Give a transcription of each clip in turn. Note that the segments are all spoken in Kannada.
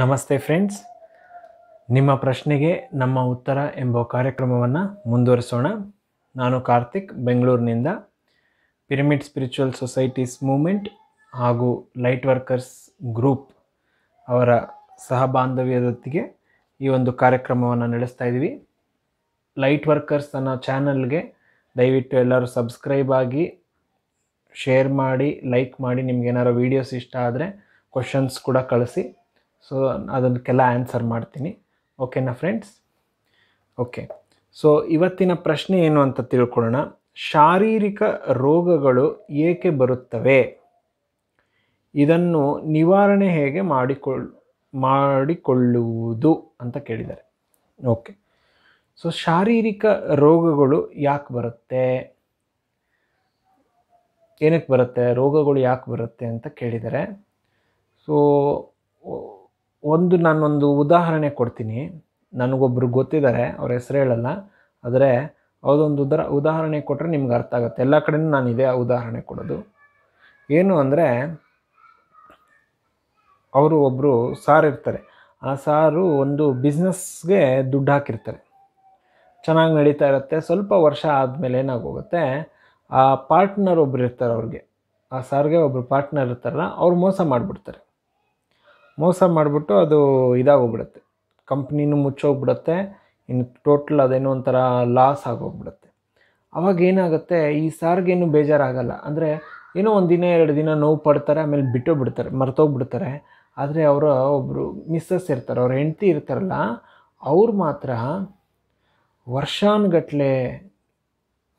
ನಮಸ್ತೆ ಫ್ರೆಂಡ್ಸ್ ನಿಮ್ಮ ಪ್ರಶ್ನೆಗೆ ನಮ್ಮ ಉತ್ತರ ಎಂಬ ಕಾರ್ಯಕ್ರಮವನ್ನು ಮುಂದುವರಿಸೋಣ ನಾನು ಕಾರ್ತಿಕ್ ಬೆಂಗಳೂರಿನಿಂದ ಪಿರಮಿಡ್ ಸ್ಪಿರಿಚುವಲ್ ಸೊಸೈಟೀಸ್ ಮೂಮೆಂಟ್ ಹಾಗೂ ಲೈಟ್ ವರ್ಕರ್ಸ್ ಗ್ರೂಪ್ ಅವರ ಸಹಬಾಂಧವ್ಯದೊತ್ತಿಗೆ ಈ ಒಂದು ಕಾರ್ಯಕ್ರಮವನ್ನು ನಡೆಸ್ತಾ ಇದ್ದೀವಿ ಲೈಟ್ ವರ್ಕರ್ಸ್ ಅನ್ನೋ ಚಾನಲ್ಗೆ ದಯವಿಟ್ಟು ಎಲ್ಲರೂ ಸಬ್ಸ್ಕ್ರೈಬ್ ಆಗಿ ಶೇರ್ ಮಾಡಿ ಲೈಕ್ ಮಾಡಿ ನಿಮ್ಗೆ ಏನಾರು ವೀಡಿಯೋಸ್ ಇಷ್ಟ ಆದರೆ ಕ್ವಶನ್ಸ್ ಕೂಡ ಕಳಿಸಿ ಸೊ ಅದಕ್ಕೆಲ್ಲ ಆನ್ಸರ್ ಮಾಡ್ತೀನಿ ಓಕೆನಾ ಫ್ರೆಂಡ್ಸ್ ಓಕೆ ಸೊ ಇವತ್ತಿನ ಪ್ರಶ್ನೆ ಏನು ಅಂತ ತಿಳ್ಕೊಳ್ಳೋಣ ಶಾರೀರಿಕ ರೋಗಗಳು ಏಕೆ ಬರುತ್ತವೆ ಇದನ್ನು ನಿವಾರಣೆ ಹೇಗೆ ಮಾಡಿಕೊಳ್ ಮಾಡಿಕೊಳ್ಳುವುದು ಅಂತ ಕೇಳಿದ್ದಾರೆ ಓಕೆ ಸೊ ಶಾರೀರಿಕ ರೋಗಗಳು ಯಾಕೆ ಬರುತ್ತೆ ಏನಕ್ಕೆ ಬರುತ್ತೆ ರೋಗಗಳು ಯಾಕೆ ಬರುತ್ತೆ ಅಂತ ಕೇಳಿದರೆ ಸೊ ಒಂದು ನಾನೊಂದು ಉದಾಹರಣೆ ಕೊಡ್ತೀನಿ ನನಗೊಬ್ಬರು ಗೊತ್ತಿದ್ದಾರೆ ಅವ್ರ ಹೆಸರು ಹೇಳಲ್ಲ ಆದರೆ ಅದೊಂದು ಉದಾ ಉದಾಹರಣೆ ಕೊಟ್ಟರೆ ನಿಮ್ಗೆ ಅರ್ಥ ಆಗುತ್ತೆ ಎಲ್ಲ ಕಡೆಯೂ ನಾನು ಇದೇ ಉದಾಹರಣೆ ಕೊಡೋದು ಏನು ಅಂದರೆ ಅವರು ಒಬ್ಬರು ಸಾರ್ ಇರ್ತಾರೆ ಆ ಸಾರು ಒಂದು ಬಿಸ್ನೆಸ್ಗೆ ದುಡ್ಡು ಹಾಕಿರ್ತಾರೆ ಚೆನ್ನಾಗಿ ನಡೀತಾ ಇರುತ್ತೆ ಸ್ವಲ್ಪ ವರ್ಷ ಆದಮೇಲೆ ಏನಾಗೋಗುತ್ತೆ ಆ ಪಾರ್ಟ್ನರ್ ಒಬ್ರು ಇರ್ತಾರೆ ಅವ್ರಿಗೆ ಆ ಸಾರಿಗೆ ಒಬ್ಬರು ಪಾರ್ಟ್ನರ್ ಇರ್ತಾರಲ್ಲ ಅವ್ರು ಮೋಸ ಮಾಡಿಬಿಡ್ತಾರೆ ಮೋಸ ಮಾಡಿಬಿಟ್ಟು ಅದು ಇದಾಗೋಗ್ಬಿಡುತ್ತೆ ಕಂಪ್ನಿನೂ ಮುಚ್ಚೋಗ್ಬಿಡುತ್ತೆ ಇನ್ನು ಟೋಟಲ್ ಅದೇನೋ ಒಂಥರ ಲಾಸ್ ಆಗೋಗ್ಬಿಡುತ್ತೆ ಅವಾಗ ಏನಾಗುತ್ತೆ ಈ ಸಾರ್ಗೇನು ಬೇಜಾರಾಗಲ್ಲ ಅಂದರೆ ಏನೋ ಒಂದು ದಿನ ಎರಡು ದಿನ ನೋವು ಪಡ್ತಾರೆ ಆಮೇಲೆ ಬಿಟ್ಟೋಗ್ಬಿಡ್ತಾರೆ ಮರೆತೋಗ್ಬಿಡ್ತಾರೆ ಮರ್ತೋಗ್ಬಿಡ್ತಾರೆ ಆದರೆ ಅವರ ಒಬ್ಬರು ಮಿಸ್ಸಸ್ ಇರ್ತಾರೆ ಅವ್ರ ಹೆಂಡ್ತಿ ಇರ್ತಾರಲ್ಲ ಅವ್ರು ಮಾತ್ರ ವರ್ಷಾನುಗಟ್ಲೆ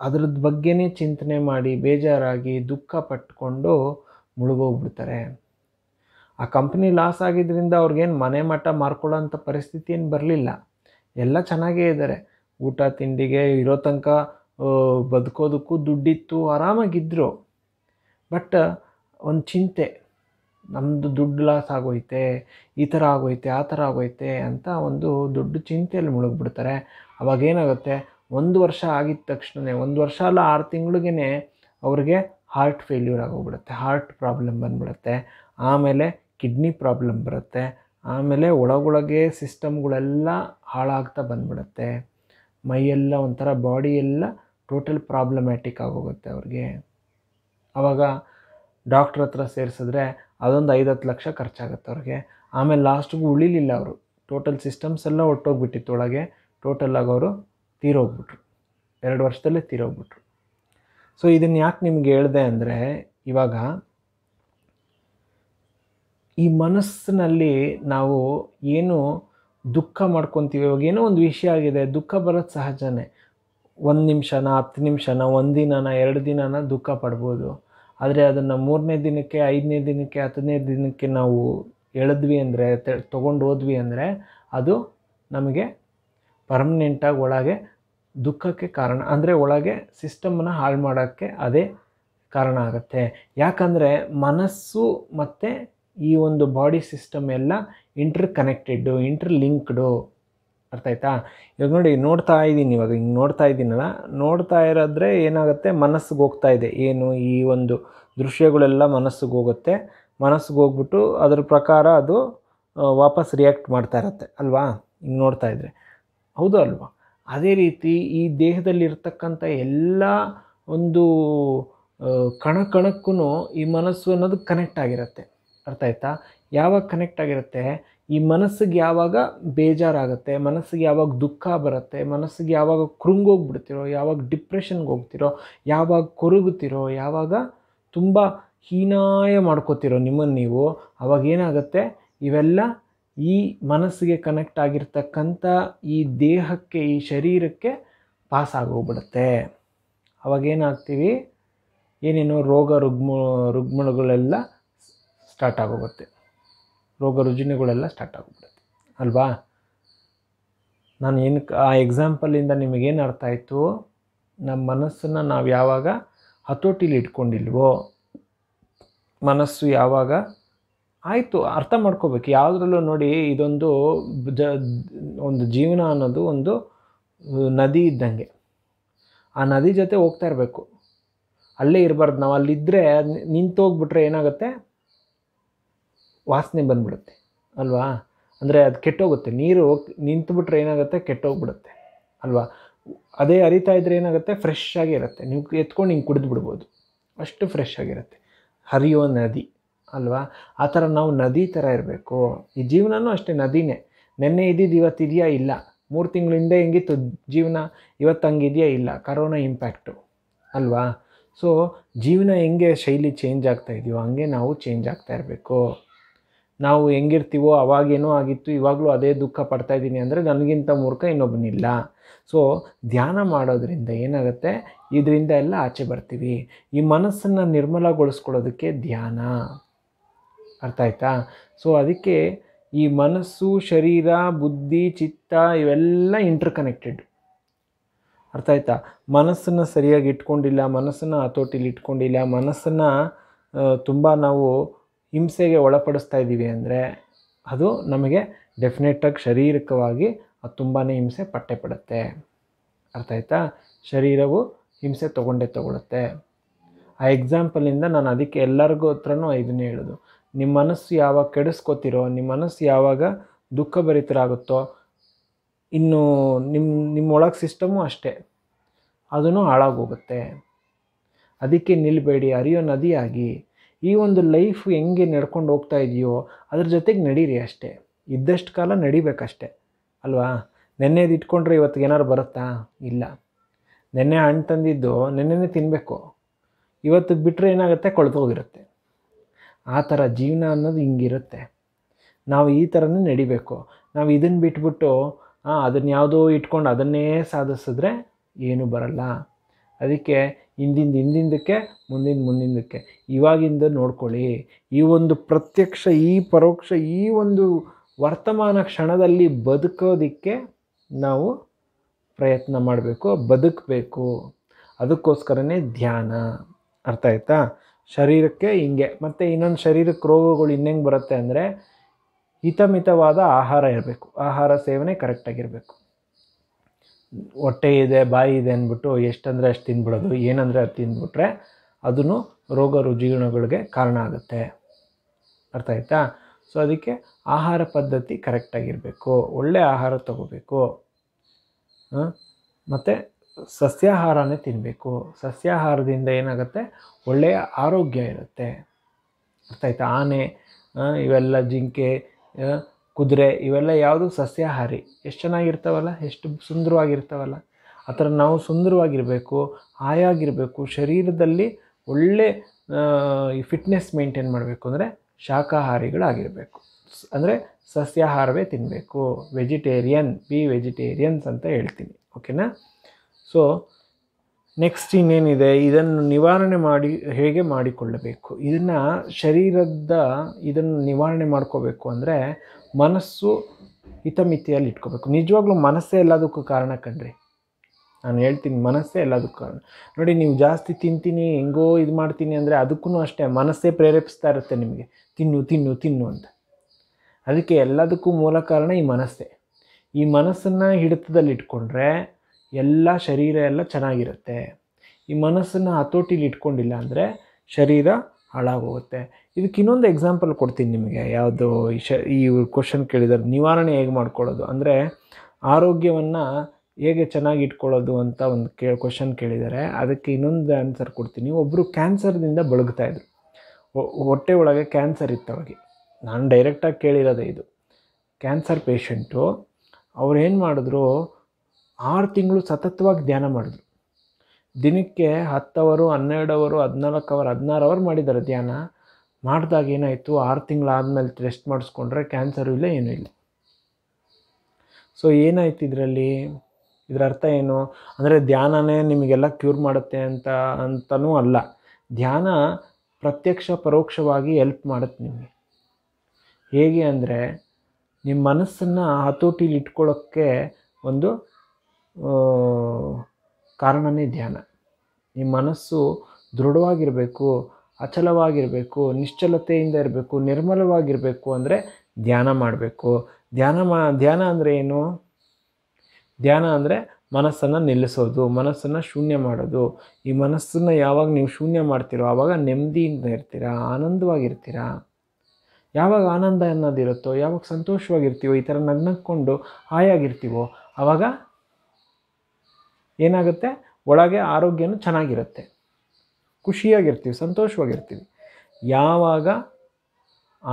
ಅದ್ರದ್ದು ಬಗ್ಗೆನೇ ಚಿಂತನೆ ಮಾಡಿ ಬೇಜಾರಾಗಿ ದುಃಖ ಪಟ್ಕೊಂಡು ಮುಳುಗೋಗ್ಬಿಡ್ತಾರೆ ಆ ಕಂಪ್ನಿ ಲಾಸ್ ಆಗಿದ್ದರಿಂದ ಅವ್ರಿಗೇನು ಮನೆ ಮಠ ಮಾರ್ಕೊಳ್ಳೋಂಥ ಪರಿಸ್ಥಿತಿ ಏನು ಬರಲಿಲ್ಲ ಎಲ್ಲ ಚೆನ್ನಾಗೇ ಇದ್ದಾರೆ ಊಟ ತಿಂಡಿಗೆ ಇರೋ ತನಕ ಬದುಕೋದಕ್ಕೂ ದುಡ್ಡಿತ್ತು ಆರಾಮಾಗಿದ್ದರು ಬಟ್ ಒಂದು ಚಿಂತೆ ನಮ್ಮದು ದುಡ್ಡು ಲಾಸ್ ಆಗೋಯ್ತೆ ಈ ಥರ ಆಗೋಯ್ತೆ ಆ ಥರ ಆಗೋಯ್ತೆ ಅಂತ ಒಂದು ದೊಡ್ಡ ಚಿಂತೆಯಲ್ಲಿ ಮುಳುಗ್ಬಿಡ್ತಾರೆ ಅವಾಗೇನಾಗುತ್ತೆ ಒಂದು ವರ್ಷ ಆಗಿದ್ದ ತಕ್ಷಣವೇ ಒಂದು ವರ್ಷ ಅಲ್ಲ ಆರು ತಿಂಗಳಿಗೇ ಅವ್ರಿಗೆ ಹಾರ್ಟ್ ಫೇಲ್ಯೂರ್ ಆಗೋಗ್ಬಿಡುತ್ತೆ ಹಾರ್ಟ್ ಪ್ರಾಬ್ಲಮ್ ಬಂದ್ಬಿಡುತ್ತೆ ಆಮೇಲೆ ಕಿಡ್ನಿ ಪ್ರಾಬ್ಲಮ್ ಬರುತ್ತೆ ಆಮೇಲೆ ಒಳಗೊಳಗೆ ಸಿಸ್ಟಮ್ಗಳೆಲ್ಲ ಹಾಳಾಗ್ತಾ ಬಂದ್ಬಿಡುತ್ತೆ ಮೈಯೆಲ್ಲ ಒಂಥರ ಬಾಡಿ ಎಲ್ಲ ಟೋಟಲ್ ಪ್ರಾಬ್ಲಮ್ಯಾಟಿಕ್ ಆಗೋಗುತ್ತೆ ಅವ್ರಿಗೆ ಆವಾಗ ಡಾಕ್ಟ್ರ್ ಹತ್ರ ಸೇರಿಸಿದ್ರೆ ಅದೊಂದು ಐದು ಹತ್ತು ಲಕ್ಷ ಖರ್ಚಾಗುತ್ತೆ ಅವ್ರಿಗೆ ಆಮೇಲೆ ಲಾಸ್ಟಿಗೂ ಉಳಿಲಿಲ್ಲ ಅವರು ಟೋಟಲ್ ಸಿಸ್ಟಮ್ಸ್ ಎಲ್ಲ ಒಟ್ಟೋಗ್ಬಿಟ್ಟಿತ್ತು ಒಳಗೆ ಟೋಟಲಾಗಿ ಅವರು ತೀರೋಗ್ಬಿಟ್ರು ಎರಡು ವರ್ಷದಲ್ಲೇ ತೀರೋಗ್ಬಿಟ್ರು ಸೊ ಇದನ್ನು ಯಾಕೆ ನಿಮ್ಗೆ ಹೇಳಿದೆ ಅಂದರೆ ಇವಾಗ ಈ ಮನಸ್ಸಿನಲ್ಲಿ ನಾವು ಏನು ದುಃಖ ಮಾಡ್ಕೊತೀವಿ ಇವಾಗ ಏನೋ ಒಂದು ವಿಷಯ ಆಗಿದೆ ದುಃಖ ಬರೋದು ಸಹಜನೇ ಒಂದು ನಿಮಿಷನ ಹತ್ತು ನಿಮಿಷನ ಒಂದು ದಿನನ ಎರಡು ದಿನನ ದುಃಖ ಪಡ್ಬೋದು ಆದರೆ ಅದನ್ನು ಮೂರನೇ ದಿನಕ್ಕೆ ಐದನೇ ದಿನಕ್ಕೆ ಹತ್ತನೇ ದಿನಕ್ಕೆ ನಾವು ಎಳೆದ್ವಿ ಅಂದರೆ ತಗೊಂಡು ಹೋದ್ವಿ ಅಂದರೆ ಅದು ನಮಗೆ ಪರ್ಮನೆಂಟಾಗಿ ಒಳಗೆ ದುಃಖಕ್ಕೆ ಕಾರಣ ಅಂದರೆ ಒಳಗೆ ಸಿಸ್ಟಮನ್ನ ಹಾಳು ಮಾಡೋಕ್ಕೆ ಅದೇ ಕಾರಣ ಆಗುತ್ತೆ ಯಾಕಂದರೆ ಮನಸ್ಸು ಮತ್ತು ಈ ಒಂದು ಬಾಡಿ ಸಿಸ್ಟಮ್ ಎಲ್ಲ ಇಂಟರ್ ಕನೆಕ್ಟೆಡ್ಡು ಇಂಟರ್ ಲಿಂಕ್ಡು ಅರ್ಥ ಆಯ್ತಾ ಇವಾಗ ನೋಡಿ ನೋಡ್ತಾ ಇದ್ದೀನಿ ಇವಾಗ ಹಿಂಗೆ ನೋಡ್ತಾ ಇದ್ದೀನಲ್ಲ ನೋಡ್ತಾ ಇರೋದ್ರೆ ಏನಾಗುತ್ತೆ ಮನಸ್ಸಿಗೆ ಹೋಗ್ತಾ ಇದೆ ಏನು ಈ ಒಂದು ದೃಶ್ಯಗಳೆಲ್ಲ ಮನಸ್ಸಿಗೆ ಹೋಗುತ್ತೆ ಮನಸ್ಸಿಗೆ ಹೋಗ್ಬಿಟ್ಟು ಅದ್ರ ಪ್ರಕಾರ ಅದು ವಾಪಸ್ ರಿಯಾಕ್ಟ್ ಮಾಡ್ತಾ ಇರತ್ತೆ ಅಲ್ವಾ ಹಿಂಗೆ ನೋಡ್ತಾ ಇದ್ರೆ ಹೌದು ಅಲ್ವಾ ಅದೇ ರೀತಿ ಈ ದೇಹದಲ್ಲಿರ್ತಕ್ಕಂಥ ಎಲ್ಲ ಒಂದು ಕಣ ಕಣಕ್ಕೂ ಈ ಮನಸ್ಸು ಅನ್ನೋದು ಕನೆಕ್ಟ್ ಆಗಿರುತ್ತೆ ಅರ್ಥ ಆಯ್ತಾ ಯಾವಾಗ ಕನೆಕ್ಟ್ ಆಗಿರುತ್ತೆ ಈ ಮನಸ್ಸಿಗೆ ಯಾವಾಗ ಬೇಜಾರಾಗುತ್ತೆ ಮನಸ್ಸಿಗೆ ಯಾವಾಗ ದುಃಖ ಬರುತ್ತೆ ಮನಸ್ಸಿಗೆ ಯಾವಾಗ ಕೃಂಗೋಗ್ಬಿಡ್ತಿರೋ ಯಾವಾಗ ಡಿಪ್ರೆಷನ್ಗೆ ಹೋಗ್ತಿರೋ ಯಾವಾಗ ಕೊರಗುತ್ತಿರೋ ಯಾವಾಗ ತುಂಬ ಹೀನಾಯ ಮಾಡ್ಕೋತಿರೋ ನಿಮ್ಮನ್ನು ನೀವು ಅವಾಗ ಏನಾಗುತ್ತೆ ಇವೆಲ್ಲ ಈ ಮನಸ್ಸಿಗೆ ಕನೆಕ್ಟ್ ಆಗಿರ್ತಕ್ಕಂಥ ಈ ದೇಹಕ್ಕೆ ಈ ಶರೀರಕ್ಕೆ ಪಾಸ್ ಆಗೋಗ್ಬಿಡುತ್ತೆ ಅವಾಗೇನಾಗ್ತೀವಿ ಏನೇನೋ ರೋಗ ರುಗ್ಮ ರುಗ್ಮಣಗಳೆಲ್ಲ ಸ್ಟಾರ್ಟ್ ಆಗೋಗುತ್ತೆ ರೋಗ ರುಜಿನಗಳೆಲ್ಲ ಸ್ಟಾರ್ಟ್ ಆಗೋಗ್ಬಿಡುತ್ತೆ ಅಲ್ವಾ ನಾನು ಏನು ಆ ಎಕ್ಸಾಂಪಲಿಂದ ನಿಮಗೇನು ಅರ್ಥ ಆಯಿತು ನಮ್ಮ ಮನಸ್ಸನ್ನು ನಾವು ಯಾವಾಗ ಹತೋಟಿಲಿ ಇಟ್ಕೊಂಡಿಲ್ವೋ ಮನಸ್ಸು ಯಾವಾಗ ಆಯಿತು ಅರ್ಥ ಮಾಡ್ಕೋಬೇಕು ಯಾವುದ್ರಲ್ಲೂ ನೋಡಿ ಇದೊಂದು ಜ ಒಂದು ಜೀವನ ಅನ್ನೋದು ಒಂದು ನದಿ ಇದ್ದಂಗೆ ಆ ನದಿ ಜೊತೆ ಹೋಗ್ತಾ ಇರಬೇಕು ಅಲ್ಲೇ ಇರಬಾರ್ದು ನಾವು ಅಲ್ಲಿದ್ದರೆ ನಿಂತೋಗ್ಬಿಟ್ರೆ ಏನಾಗುತ್ತೆ ವಾಸನೆ ಬಂದ್ಬಿಡುತ್ತೆ ಅಲ್ವಾ ಅಂದರೆ ಅದು ಕೆಟ್ಟೋಗುತ್ತೆ ನೀರು ನಿಂತುಬಿಟ್ರೆ ಏನಾಗುತ್ತೆ ಕೆಟ್ಟೋಗ್ಬಿಡುತ್ತೆ ಅಲ್ವಾ ಅದೇ ಅರಿತಾ ಇದ್ದರೆ ಏನಾಗುತ್ತೆ ಫ್ರೆಶ್ ಆಗಿರುತ್ತೆ ನೀವು ಎತ್ಕೊಂಡು ಹಿಂಗೆ ಕುಡಿದು ಬಿಡ್ಬೋದು ಅಷ್ಟು ಫ್ರೆಶ್ ಆಗಿರುತ್ತೆ ಹರಿಯೋ ನದಿ ಅಲ್ವಾ ಆ ಥರ ನಾವು ನದಿ ಥರ ಇರಬೇಕು ಈ ಜೀವನನೂ ಅಷ್ಟೇ ನದಿನೇ ನೆನ್ನೆ ಇದ್ದಿದ್ದು ಇದೆಯಾ ಇಲ್ಲ ಮೂರು ತಿಂಗಳ ಹಿಂದೆ ಹೆಂಗಿತ್ತು ಜೀವನ ಇವತ್ತು ಹಂಗಿದೆಯಾ ಇಲ್ಲ ಕರೋನಾ ಇಂಪ್ಯಾಕ್ಟು ಅಲ್ವಾ ಸೊ ಜೀವನ ಹೆಂಗೆ ಶೈಲಿ ಚೇಂಜ್ ಆಗ್ತಾ ಇದೆಯೋ ಹಂಗೆ ನಾವು ಚೇಂಜ್ ಆಗ್ತಾ ಇರಬೇಕು ನಾವು ಹೆಂಗಿರ್ತೀವೋ ಅವಾಗೇನೋ ಆಗಿತ್ತು ಇವಾಗಲೂ ಅದೇ ದುಃಖ ಪಡ್ತಾ ಇದ್ದೀನಿ ಅಂದರೆ ನನಗಿಂತ ಮೂರ್ಖ ಇನ್ನೊಬ್ಬನಿಲ್ಲ ಸೊ ಧ್ಯಾನ ಮಾಡೋದ್ರಿಂದ ಏನಾಗುತ್ತೆ ಇದರಿಂದ ಎಲ್ಲ ಆಚೆ ಬರ್ತೀವಿ ಈ ಮನಸ್ಸನ್ನು ನಿರ್ಮಲಗೊಳಿಸ್ಕೊಳ್ಳೋದಕ್ಕೆ ಧ್ಯಾನ ಅರ್ಥ ಆಯ್ತಾ ಸೊ ಅದಕ್ಕೆ ಈ ಮನಸ್ಸು ಶರೀರ ಬುದ್ಧಿ ಚಿತ್ತ ಇವೆಲ್ಲ ಇಂಟರ್ಕನೆಕ್ಟೆಡ್ ಅರ್ಥ ಆಯ್ತಾ ಮನಸ್ಸನ್ನು ಸರಿಯಾಗಿ ಇಟ್ಕೊಂಡಿಲ್ಲ ಮನಸ್ಸನ್ನು ಹತೋಟಿಲಿ ಇಟ್ಕೊಂಡಿಲ್ಲ ಮನಸ್ಸನ್ನು ತುಂಬ ನಾವು ಹಿಂಸೆಗೆ ಒಳಪಡಿಸ್ತಾ ಇದ್ದೀವಿ ಅಂದರೆ ಅದು ನಮಗೆ ಡೆಫಿನೆಟಾಗಿ ಶಾರೀರಿಕವಾಗಿ ಅದು ತುಂಬಾ ಹಿಂಸೆ ಪಟ್ಟೆ ಪಡುತ್ತೆ ಅರ್ಥ ಆಯ್ತಾ ಶರೀರವು ಹಿಂಸೆ ತೊಗೊಂಡೇ ತೊಗೊಳುತ್ತೆ ಆ ಎಕ್ಸಾಂಪಲಿಂದ ನಾನು ಅದಕ್ಕೆ ಎಲ್ಲರಿಗೂ ಹತ್ರನೂ ಇದನ್ನೇ ಹೇಳೋದು ನಿಮ್ಮ ಮನಸ್ಸು ಯಾವಾಗ ಕೆಡಿಸ್ಕೋತಿರೋ ನಿಮ್ಮ ಮನಸ್ಸು ಯಾವಾಗ ದುಃಖ ಭರಿತರಾಗುತ್ತೋ ಇನ್ನು ನಿಮ್ಮ ನಿಮ್ಮೊಳಗೆ ಸಿಸ್ಟಮು ಅಷ್ಟೇ ಅದನ್ನು ಹಾಳಾಗೋಗುತ್ತೆ ಅದಕ್ಕೆ ನಿಲ್ಲಬೇಡಿ ಅರಿಯೋ ನದಿಯಾಗಿ ಈ ಒಂದು ಲೈಫ್ ಹೆಂಗೆ ನಡ್ಕೊಂಡು ಹೋಗ್ತಾ ಇದೆಯೋ ಅದ್ರ ಜೊತೆಗೆ ನಡೀರಿ ಅಷ್ಟೇ ಇದ್ದಷ್ಟು ಕಾಲ ನಡಿಬೇಕಷ್ಟೆ ಅಲ್ವಾ ನೆನ್ನೆದು ಇಟ್ಕೊಂಡ್ರೆ ಇವತ್ತಿಗೆ ಏನಾರು ಬರುತ್ತಾ ಇಲ್ಲ ನೆನ್ನೆ ಹಣ್ಣು ತಂದಿದ್ದು ನೆನ್ನೆನೇ ತಿನ್ನಬೇಕು ಇವತ್ತು ಬಿಟ್ಟರೆ ಏನಾಗುತ್ತೆ ಕೊಳ್ತೋಗಿರುತ್ತೆ ಆ ಥರ ಜೀವನ ಅನ್ನೋದು ಹಿಂಗಿರುತ್ತೆ ನಾವು ಈ ಥರನೇ ನಡಿಬೇಕು ನಾವು ಇದನ್ನು ಬಿಟ್ಬಿಟ್ಟು ಅದನ್ನ ಯಾವುದೋ ಇಟ್ಕೊಂಡು ಅದನ್ನೇ ಸಾಧಿಸಿದ್ರೆ ಏನೂ ಬರಲ್ಲ ಅದಕ್ಕೆ ಹಿಂದಿಂದ ಹಿಂದಿಂದಕ್ಕೆ ಮುಂದಿನ ಮುಂದಿಂದಕ್ಕೆ ಇವಾಗಿಂದ ನೋಡ್ಕೊಳ್ಳಿ ಈ ಒಂದು ಪ್ರತ್ಯಕ್ಷ ಈ ಪರೋಕ್ಷ ಈ ಒಂದು ವರ್ತಮಾನ ಕ್ಷಣದಲ್ಲಿ ಬದುಕೋದಕ್ಕೆ ನಾವು ಪ್ರಯತ್ನ ಮಾಡಬೇಕು ಬದುಕಬೇಕು ಅದಕ್ಕೋಸ್ಕರನೇ ಧ್ಯಾನ ಅರ್ಥ ಆಯ್ತಾ ಶರೀರಕ್ಕೆ ಹಿಂಗೆ ಮತ್ತು ಇನ್ನೊಂದು ಶರೀರಕ್ಕೆ ರೋಗಗಳು ಇನ್ನೆಂಗೆ ಬರುತ್ತೆ ಅಂದರೆ ಹಿತಮಿತವಾದ ಆಹಾರ ಇರಬೇಕು ಆಹಾರ ಸೇವನೆ ಕರೆಕ್ಟಾಗಿರಬೇಕು ಹೊಟ್ಟೆ ಇದೆ ಬಾಯಿ ಇದೆ ಅಂದ್ಬಿಟ್ಟು ಎಷ್ಟಂದರೆ ಅಷ್ಟು ತಿನ್ಬಿಡೋದು ಏನಂದರೆ ಅದು ತಿಂದ್ಬಿಟ್ರೆ ಅದನ್ನು ರೋಗ ರುಜಿನಗಳಿಗೆ ಕಾರಣ ಆಗುತ್ತೆ ಅರ್ಥ ಆಯ್ತಾ ಸೊ ಅದಕ್ಕೆ ಆಹಾರ ಪದ್ಧತಿ ಕರೆಕ್ಟಾಗಿರಬೇಕು ಒಳ್ಳೆಯ ಆಹಾರ ತಗೋಬೇಕು ಮತ್ತು ಸಸ್ಯಾಹಾರನೇ ತಿನ್ನಬೇಕು ಸಸ್ಯಾಹಾರದಿಂದ ಏನಾಗುತ್ತೆ ಒಳ್ಳೆಯ ಆರೋಗ್ಯ ಇರುತ್ತೆ ಅರ್ಥ ಆಯ್ತಾ ಆನೆ ಇವೆಲ್ಲ ಜಿಂಕೆ ಕುದುರೆ ಇವೆಲ್ಲ ಯಾವುದು ಸಸ್ಯಾಹಾರಿ ಎಷ್ಟು ಚೆನ್ನಾಗಿರ್ತಾವಲ್ಲ ಎಷ್ಟು ಸುಂದರವಾಗಿರ್ತಾವಲ್ಲ ಆ ಥರ ನಾವು ಸುಂದರವಾಗಿರಬೇಕು ಹಾಯಾಗಿರಬೇಕು ಶರೀರದಲ್ಲಿ ಒಳ್ಳೆ ಈ ಫಿಟ್ನೆಸ್ ಮೇಂಟೈನ್ ಮಾಡಬೇಕು ಅಂದರೆ ಶಾಖಾಹಾರಿಗಳಾಗಿರಬೇಕು ಅಂದರೆ ಸಸ್ಯಾಹಾರವೇ ತಿನ್ನಬೇಕು ವೆಜಿಟೇರಿಯನ್ ಬಿ ವೆಜಿಟೇರಿಯನ್ಸ್ ಅಂತ ಹೇಳ್ತೀನಿ ಓಕೆನಾ ಸೊ ನೆಕ್ಸ್ಟ್ ಇನ್ನೇನಿದೆ ಇದನ್ನು ನಿವಾರಣೆ ಮಾಡಿ ಹೇಗೆ ಮಾಡಿಕೊಳ್ಳಬೇಕು ಇದನ್ನು ಶರೀರದ ಇದನ್ನು ನಿವಾರಣೆ ಮಾಡ್ಕೋಬೇಕು ಅಂದರೆ ಮನಸ್ಸು ಹಿತಮಿತಿಯಲ್ಲಿ ಇಟ್ಕೋಬೇಕು ನಿಜವಾಗ್ಲೂ ಮನಸ್ಸೇ ಎಲ್ಲದಕ್ಕೂ ಕಾರಣ ಕಣ್ರಿ ನಾನು ಹೇಳ್ತೀನಿ ಮನಸ್ಸೇ ಎಲ್ಲದಕ್ಕೂ ಕಾರಣ ನೋಡಿ ನೀವು ಜಾಸ್ತಿ ತಿಂತೀನಿ ಹೆಂಗೋ ಇದು ಮಾಡ್ತೀನಿ ಅಂದರೆ ಅದಕ್ಕೂ ಅಷ್ಟೇ ಮನಸ್ಸೇ ಪ್ರೇರೇಪಿಸ್ತಾ ಇರುತ್ತೆ ನಿಮಗೆ ತಿನ್ನು ತಿನ್ನು ತಿನ್ನು ಅಂತ ಅದಕ್ಕೆ ಎಲ್ಲದಕ್ಕೂ ಮೂಲ ಕಾರಣ ಈ ಮನಸ್ಸೇ ಈ ಮನಸ್ಸನ್ನು ಹಿಡಿತದಲ್ಲಿಟ್ಕೊಂಡ್ರೆ ಎಲ್ಲ ಶರೀರ ಎಲ್ಲ ಚೆನ್ನಾಗಿರುತ್ತೆ ಈ ಮನಸ್ಸನ್ನು ಹತೋಟಿಲಿ ಇಟ್ಕೊಂಡಿಲ್ಲ ಅಂದರೆ ಶರೀರ ಹಾಳಾಗೋಗುತ್ತೆ ಇದಕ್ಕೆ ಇನ್ನೊಂದು ಎಕ್ಸಾಂಪಲ್ ಕೊಡ್ತೀನಿ ನಿಮಗೆ ಯಾವುದು ಈ ಶ ಈ ಕ್ವಶನ್ ಕೇಳಿದಾರೆ ನಿವಾರಣೆ ಹೇಗೆ ಮಾಡ್ಕೊಳ್ಳೋದು ಅಂದರೆ ಆರೋಗ್ಯವನ್ನು ಹೇಗೆ ಚೆನ್ನಾಗಿ ಇಟ್ಕೊಳ್ಳೋದು ಅಂತ ಒಂದು ಕೇ ಕ್ವಶನ್ ಕೇಳಿದ್ದಾರೆ ಅದಕ್ಕೆ ಇನ್ನೊಂದು ಆನ್ಸರ್ ಕೊಡ್ತೀನಿ ಒಬ್ಬರು ಕ್ಯಾನ್ಸರ್ದಿಂದ ಬಳಗ್ತಾಯಿದ್ರು ಹೊಟ್ಟೆ ಒಳಗೆ ಕ್ಯಾನ್ಸರ್ ಇತ್ತು ಅವ್ರಿಗೆ ನಾನು ಡೈರೆಕ್ಟಾಗಿ ಕೇಳಿರೋದೇ ಇದು ಕ್ಯಾನ್ಸರ್ ಪೇಷಂಟು ಅವ್ರು ಏನು ಮಾಡಿದ್ರು ಆರು ತಿಂಗಳು ಸತತವಾಗಿ ಧ್ಯಾನ ಮಾಡಿದ್ರು ದಿನಕ್ಕೆ ಹತ್ತು ಅವರು ಹನ್ನೆರಡು ಅವರು ಹದಿನಾಲ್ಕು ಅವರ್ ಹದಿನಾರು ಅವರ್ ಮಾಡಿದ್ದಾರೆ ಧ್ಯಾನ ಮಾಡಿದಾಗ ಏನಾಯಿತು ಆರು ತಿಂಗಳಾದಮೇಲೆ ಟೆಸ್ಟ್ ಮಾಡಿಸ್ಕೊಂಡ್ರೆ ಕ್ಯಾನ್ಸರು ಇಲ್ಲ ಏನೂ ಇಲ್ಲ ಸೊ ಏನಾಯ್ತು ಇದರಲ್ಲಿ ಇದರ ಅರ್ಥ ಏನು ಅಂದರೆ ಧ್ಯಾನನೇ ನಿಮಗೆಲ್ಲ ಕ್ಯೂರ್ ಮಾಡುತ್ತೆ ಅಂತ ಅಂತಲೂ ಅಲ್ಲ ಧ್ಯಾನ ಪ್ರತ್ಯಕ್ಷ ಪರೋಕ್ಷವಾಗಿ ಎಲ್ಪ್ ಮಾಡುತ್ತೆ ನಿಮಗೆ ಹೇಗೆ ಅಂದರೆ ನಿಮ್ಮ ಮನಸ್ಸನ್ನು ಹತೋಟಿಲಿ ಇಟ್ಕೊಳ್ಳೋಕ್ಕೆ ಒಂದು ಕಾರಣವೇ ಧ್ಯಾನ ನಿಮ್ಮ ಮನಸ್ಸು ದೃಢವಾಗಿರಬೇಕು ಅಚಲವಾಗಿರಬೇಕು ನಿಶ್ಚಲತೆಯಿಂದ ಇರಬೇಕು ನಿರ್ಮಲವಾಗಿರಬೇಕು ಅಂದರೆ ಧ್ಯಾನ ಮಾಡಬೇಕು ಧ್ಯಾನ ಮಾ ಧ್ಯಾನ ಅಂದರೆ ಏನು ಧ್ಯಾನ ಅಂದರೆ ಮನಸ್ಸನ್ನು ನಿಲ್ಲಿಸೋದು ಮನಸ್ಸನ್ನು ಶೂನ್ಯ ಮಾಡೋದು ಈ ಮನಸ್ಸನ್ನು ಯಾವಾಗ ನೀವು ಶೂನ್ಯ ಮಾಡ್ತೀರೋ ಆವಾಗ ನೆಮ್ಮದಿಯಿಂದ ಇರ್ತೀರಾ ಆನಂದವಾಗಿರ್ತೀರಾ ಯಾವಾಗ ಆನಂದ ಅನ್ನೋದಿರುತ್ತೋ ಯಾವಾಗ ಸಂತೋಷವಾಗಿರ್ತೀವೋ ಈ ಥರ ನಗ್ನಕ್ಕೊಂಡು ಹಾಯಾಗಿರ್ತೀವೋ ಆವಾಗ ಏನಾಗುತ್ತೆ ಒಳಗೆ ಆರೋಗ್ಯನೂ ಚೆನ್ನಾಗಿರುತ್ತೆ ಖುಷಿಯಾಗಿರ್ತೀವಿ ಸಂತೋಷವಾಗಿರ್ತೀವಿ ಯಾವಾಗ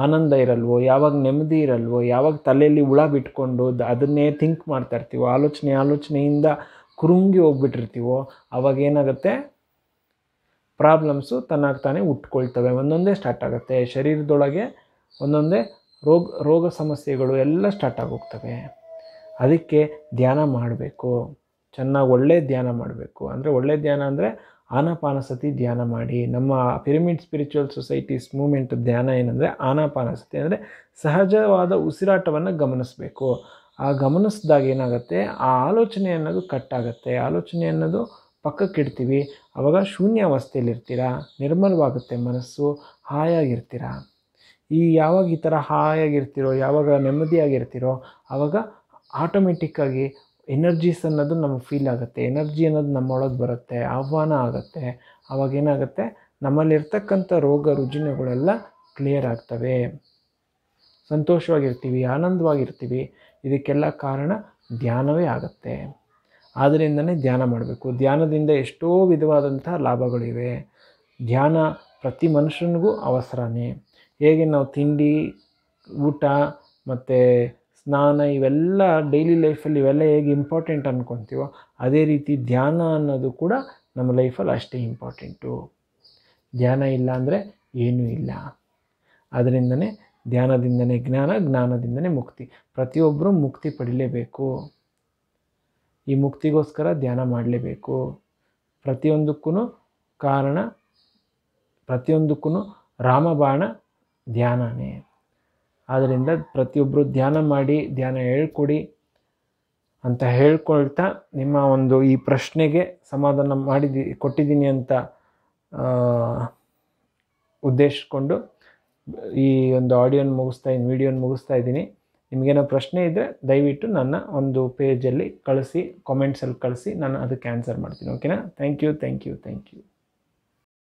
ಆನಂದ ಇರಲ್ವೋ ಯಾವಾಗ ನೆಮ್ಮದಿ ಇರಲ್ವೋ ಯಾವಾಗ ತಲೆಯಲ್ಲಿ ಹುಳ ಬಿಟ್ಕೊಂಡು ಅದನ್ನೇ ಥಿಂಕ್ ಮಾಡ್ತಾ ಇರ್ತೀವೋ ಆಲೋಚನೆ ಆಲೋಚನೆಯಿಂದ ಕುರುಂಗಿ ಹೋಗ್ಬಿಟ್ಟಿರ್ತೀವೋ ಅವಾಗ ಏನಾಗುತ್ತೆ ಪ್ರಾಬ್ಲಮ್ಸು ತನ್ನಾಗ ತಾನೇ ಉಟ್ಕೊಳ್ತವೆ ಒಂದೊಂದೇ ಸ್ಟಾರ್ಟ್ ಆಗುತ್ತೆ ಶರೀರದೊಳಗೆ ಒಂದೊಂದೇ ರೋಗ ರೋಗ ಸಮಸ್ಯೆಗಳು ಎಲ್ಲ ಸ್ಟಾರ್ಟ್ ಆಗೋಗ್ತವೆ ಅದಕ್ಕೆ ಧ್ಯಾನ ಮಾಡಬೇಕು ಚೆನ್ನಾಗಿ ಒಳ್ಳೆ ಧ್ಯಾನ ಮಾಡಬೇಕು ಅಂದರೆ ಒಳ್ಳೆ ಧ್ಯಾನ ಅಂದರೆ ಆನಾಪಾನಸತಿ ಧ್ಯಾನ ಮಾಡಿ ನಮ್ಮ ಪಿರಮಿಡ್ ಸ್ಪಿರಿಚುವಲ್ ಸೊಸೈಟೀಸ್ ಮೂಮೆಂಟ್ ಧ್ಯಾನ ಏನಂದರೆ ಆನಾಪಾನಸತಿ ಅಂದರೆ ಸಹಜವಾದ ಉಸಿರಾಟವನ್ನು ಗಮನಿಸಬೇಕು ಆ ಗಮನಿಸಿದಾಗ ಏನಾಗುತ್ತೆ ಆ ಆಲೋಚನೆ ಅನ್ನೋದು ಕಟ್ಟಾಗುತ್ತೆ ಆಲೋಚನೆ ಅನ್ನೋದು ಪಕ್ಕಕ್ಕಿಡ್ತೀವಿ ಆವಾಗ ಶೂನ್ಯಾವಸ್ಥೆಯಲ್ಲಿರ್ತೀರಾ ನಿರ್ಮಲವಾಗುತ್ತೆ ಮನಸ್ಸು ಹಾಯಾಗಿರ್ತೀರ ಈ ಯಾವಾಗ ಈ ಥರ ಹಾಯಾಗಿರ್ತೀರೋ ಯಾವಾಗ ನೆಮ್ಮದಿಯಾಗಿರ್ತೀರೋ ಆವಾಗ ಆಟೋಮೆಟಿಕ್ಕಾಗಿ ಎನರ್ಜೀಸ್ ಅನ್ನೋದು ನಮಗೆ ಫೀಲ್ ಆಗುತ್ತೆ ಎನರ್ಜಿ ಅನ್ನೋದು ನಮ್ಮೊಳಗೆ ಬರುತ್ತೆ ಆಹ್ವಾನ ಆಗುತ್ತೆ ಏನಾಗುತ್ತೆ ನಮ್ಮಲ್ಲಿರ್ತಕ್ಕಂಥ ರೋಗ ರುಜಿನಗಳೆಲ್ಲ ಕ್ಲಿಯರ್ ಆಗ್ತವೆ ಸಂತೋಷವಾಗಿರ್ತೀವಿ ಆನಂದವಾಗಿರ್ತೀವಿ ಇದಕ್ಕೆಲ್ಲ ಕಾರಣ ಧ್ಯಾನವೇ ಆಗುತ್ತೆ ಆದ್ದರಿಂದನೇ ಧ್ಯಾನ ಮಾಡಬೇಕು ಧ್ಯಾನದಿಂದ ಎಷ್ಟೋ ವಿಧವಾದಂತಹ ಲಾಭಗಳಿವೆ ಧ್ಯಾನ ಪ್ರತಿ ಮನುಷ್ಯನಿಗೂ ಅವಸರನೇ ಹೇಗೆ ನಾವು ತಿಂಡಿ ಊಟ ಮತ್ತು ಸ್ನಾನ ಇವೆಲ್ಲ ಡೈಲಿ ಲೈಫಲ್ಲಿ ಇವೆಲ್ಲ ಹೇಗೆ ಇಂಪಾರ್ಟೆಂಟ್ ಅಂದ್ಕೊತೀವೋ ಅದೇ ರೀತಿ ಧ್ಯಾನ ಅನ್ನೋದು ಕೂಡ ನಮ್ಮ ಲೈಫಲ್ಲಿ ಅಷ್ಟೇ ಇಂಪಾರ್ಟೆಂಟು ಧ್ಯಾನ ಇಲ್ಲ ಅಂದರೆ ಏನೂ ಇಲ್ಲ ಅದರಿಂದನೇ ಧ್ಯಾನದಿಂದನೇ ಜ್ಞಾನ ಜ್ಞಾನದಿಂದನೇ ಮುಕ್ತಿ ಪ್ರತಿಯೊಬ್ಬರೂ ಮುಕ್ತಿ ಪಡಿಲೇಬೇಕು ಈ ಮುಕ್ತಿಗೋಸ್ಕರ ಧ್ಯಾನ ಮಾಡಲೇಬೇಕು ಪ್ರತಿಯೊಂದಕ್ಕೂ ಕಾರಣ ಪ್ರತಿಯೊಂದಕ್ಕೂ ರಾಮಬಾಣ ಧ್ಯಾನನೇ ಆದ್ದರಿಂದ ಪ್ರತಿಯೊಬ್ಬರು ಧ್ಯಾನ ಮಾಡಿ ಧ್ಯಾನ ಹೇಳ್ಕೊಡಿ ಅಂತ ಹೇಳ್ಕೊಳ್ತಾ ನಿಮ್ಮ ಒಂದು ಈ ಪ್ರಶ್ನೆಗೆ ಸಮಾಧಾನ ಮಾಡಿದಿ ಕೊಟ್ಟಿದ್ದೀನಿ ಅಂತ ಉದ್ದೇಶಿಸ್ಕೊಂಡು ಈ ಒಂದು ಆಡಿಯೋನ ಮುಗಿಸ್ತಾ ಇದ್ದೀನಿ ವಿಡಿಯೋನ ಮುಗಿಸ್ತಾ ಇದ್ದೀನಿ ನಿಮಗೇನೋ ಪ್ರಶ್ನೆ ಇದ್ದರೆ ದಯವಿಟ್ಟು ನನ್ನ ಒಂದು ಪೇಜಲ್ಲಿ ಕಳಿಸಿ ಕಾಮೆಂಟ್ಸಲ್ಲಿ ಕಳಿಸಿ ನಾನು ಅದಕ್ಕೆ ಆನ್ಸರ್ ಮಾಡ್ತೀನಿ ಓಕೆನಾ thank you thank you thank you